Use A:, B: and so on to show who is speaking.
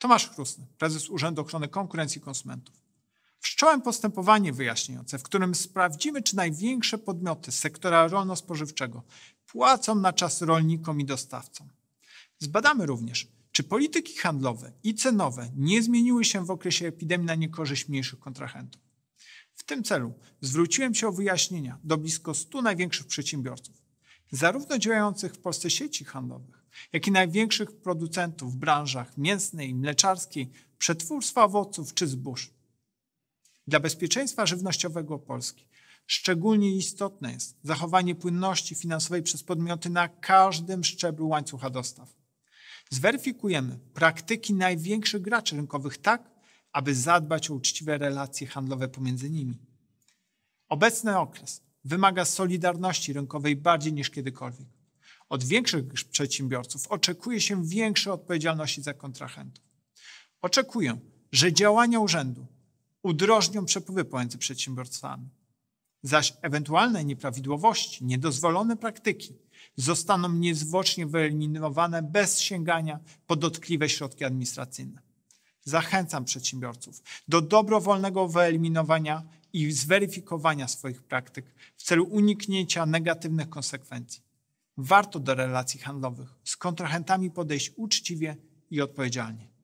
A: Tomasz Chrusny, prezes Urzędu Ochrony Konkurencji i Konsumentów. Wszcząłem postępowanie wyjaśniające, w którym sprawdzimy, czy największe podmioty sektora rolno-spożywczego płacą na czas rolnikom i dostawcom. Zbadamy również, czy polityki handlowe i cenowe nie zmieniły się w okresie epidemii na niekorzyść mniejszych kontrahentów. W tym celu zwróciłem się o wyjaśnienia do blisko 100 największych przedsiębiorców, zarówno działających w Polsce sieci handlowych, jak i największych producentów w branżach mięsnej, mleczarskiej, przetwórstwa owoców czy zbóż. Dla bezpieczeństwa żywnościowego Polski szczególnie istotne jest zachowanie płynności finansowej przez podmioty na każdym szczeblu łańcucha dostaw. Zweryfikujemy praktyki największych graczy rynkowych tak, aby zadbać o uczciwe relacje handlowe pomiędzy nimi. Obecny okres wymaga solidarności rynkowej bardziej niż kiedykolwiek. Od większych przedsiębiorców oczekuje się większej odpowiedzialności za kontrahentów. Oczekuję, że działania urzędu udrożnią przepływy pomiędzy przedsiębiorcami, zaś ewentualne nieprawidłowości, niedozwolone praktyki zostaną niezwłocznie wyeliminowane bez sięgania po dotkliwe środki administracyjne. Zachęcam przedsiębiorców do dobrowolnego wyeliminowania i zweryfikowania swoich praktyk w celu uniknięcia negatywnych konsekwencji warto do relacji handlowych z kontrahentami podejść uczciwie i odpowiedzialnie.